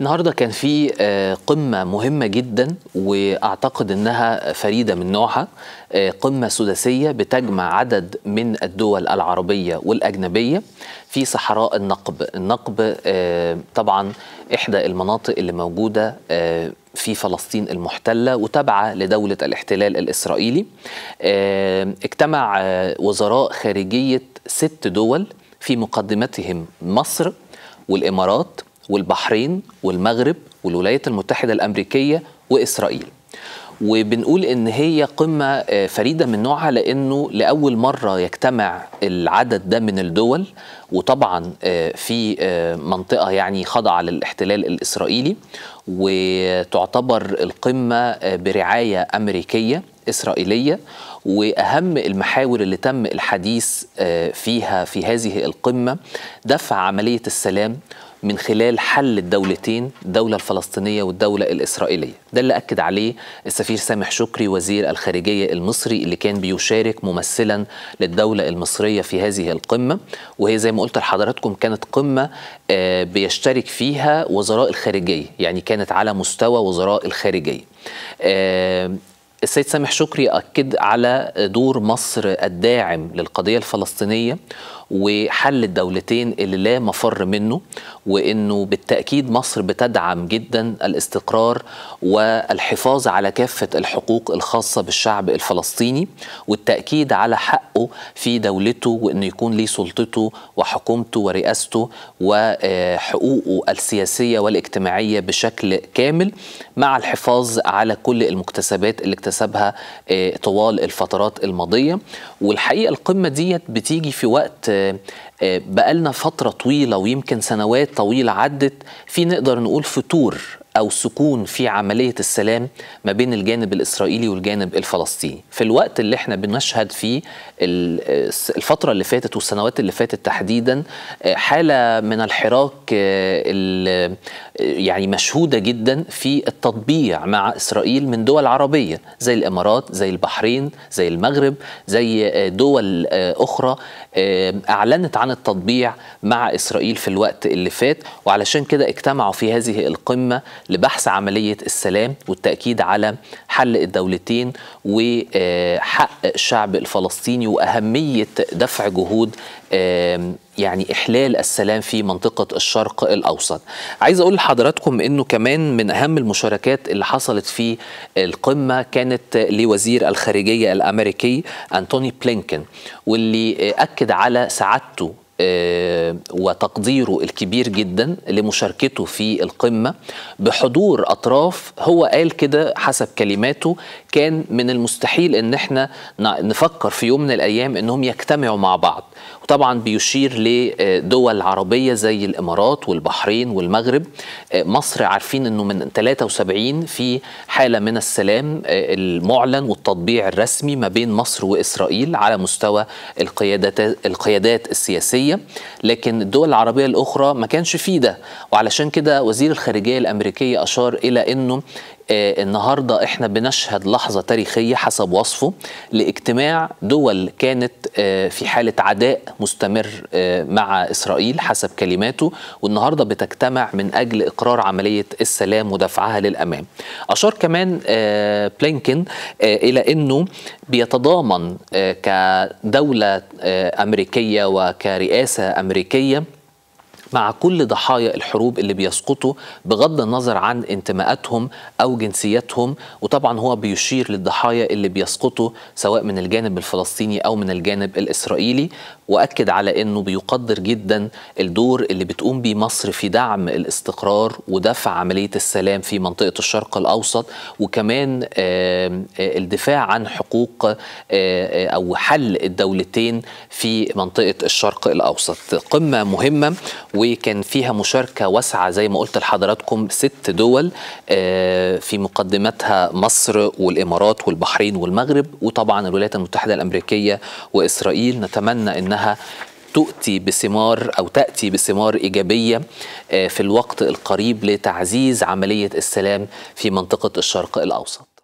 النهارده كان في آه، قمه مهمه جدا واعتقد انها فريده من نوعها آه، قمه سداسيه بتجمع عدد من الدول العربيه والاجنبيه في صحراء النقب، النقب آه، طبعا احدى المناطق اللي موجوده في فلسطين المحتله وتابعه لدوله الاحتلال الاسرائيلي. اجتمع وزراء خارجيه ست دول في مقدمتهم مصر والامارات والبحرين والمغرب والولايات المتحدة الأمريكية وإسرائيل وبنقول ان هي قمه آه، فريده من نوعها لانه لاول مره يجتمع العدد ده من الدول وطبعا آه، في آه، منطقه يعني خاضعه للاحتلال الاسرائيلي وتعتبر القمه برعايه امريكيه اسرائيليه واهم المحاور اللي تم الحديث فيها في هذه القمه دفع عمليه السلام من خلال حل الدولتين الدولة الفلسطينية والدولة الإسرائيلية ده اللي أكد عليه السفير سامح شكري وزير الخارجية المصري اللي كان بيشارك ممثلا للدولة المصرية في هذه القمة وهي زي ما قلت لحضراتكم كانت قمة آه، بيشترك فيها وزراء الخارجية يعني كانت على مستوى وزراء الخارجية آه، السيد سامح شكري أكد على دور مصر الداعم للقضية الفلسطينية وحل الدولتين اللي لا مفر منه وانه بالتاكيد مصر بتدعم جدا الاستقرار والحفاظ على كافه الحقوق الخاصه بالشعب الفلسطيني والتاكيد على حقه في دولته وانه يكون ليه سلطته وحكومته ورئاسته وحقوقه السياسيه والاجتماعيه بشكل كامل مع الحفاظ على كل المكتسبات اللي اكتسبها آه، طوال الفترات الماضيه والحقيقه القمه ديت بتيجي في وقت آه، بقالنا فترة طويلة ويمكن سنوات طويلة عدت في نقدر نقول فتور أو سكون في عملية السلام ما بين الجانب الإسرائيلي والجانب الفلسطيني في الوقت اللي احنا بنشهد فيه الفترة اللي فاتت والسنوات اللي فاتت تحديدا آه، حالة من الحراك آه، يعني مشهودة جدا في التطبيع مع إسرائيل من دول عربية زي الإمارات زي البحرين زي المغرب زي آه، دول آه، أخرى أعلنت عن التطبيع مع إسرائيل في الوقت اللي فات وعلشان كده اجتمعوا في هذه القمة لبحث عملية السلام والتأكيد على حل الدولتين وحق آه، الشعب الفلسطيني وأهمية دفع جهود يعني إحلال السلام في منطقة الشرق الأوسط عايز أقول لحضراتكم أنه كمان من أهم المشاركات اللي حصلت في القمة كانت لوزير الخارجية الأمريكي أنتوني بلينكن واللي أكد على سعادته آه، وتقديره الكبير جدا لمشاركته في القمة بحضور أطراف هو قال كده حسب كلماته كان من المستحيل أن احنا نفكر في يوم من الأيام أنهم يجتمعوا مع بعض وطبعا بيشير لدول عربية زي الإمارات والبحرين والمغرب آه، مصر عارفين أنه من 73 في حالة من السلام آه، المعلن والتطبيع الرسمي ما بين مصر وإسرائيل على مستوى القيادات, القيادات السياسية الأمريكية لكن الدول العربية الأخرى ما كانش فيه ده وعلشان كده وزير الخارجية الأمريكية أشار إلى أنه آه، النهارده احنا بنشهد لحظه تاريخيه حسب وصفه لاجتماع دول كانت آه، في حاله عداء مستمر آه، مع اسرائيل حسب كلماته والنهارده بتجتمع من اجل اقرار عمليه السلام ودفعها للامام. اشار كمان بلينكن الى انه بيتضامن كدوله امريكيه وكرئاسه امريكيه مع كل ضحايا الحروب اللي بيسقطوا بغض النظر عن انتماءاتهم او جنسياتهم وطبعا هو بيشير للضحايا اللي بيسقطوا سواء من الجانب الفلسطيني او من الجانب الاسرائيلي واكد على انه بيقدر جدا الدور اللي بتقوم بيه مصر في دعم الاستقرار ودفع عمليه السلام في منطقه الشرق الاوسط وكمان آه، الدفاع عن حقوق آه، آه، او حل الدولتين في منطقه الشرق الاوسط قمه مهمه وكان فيها مشاركه واسعه زي ما قلت لحضراتكم ست دول آه، في مقدمتها مصر والامارات والبحرين والمغرب وطبعا الولايات المتحده الامريكيه واسرائيل نتمنى انها تؤتي بثمار او تاتي بثمار ايجابيه آه، في الوقت القريب لتعزيز عمليه السلام في منطقه الشرق الاوسط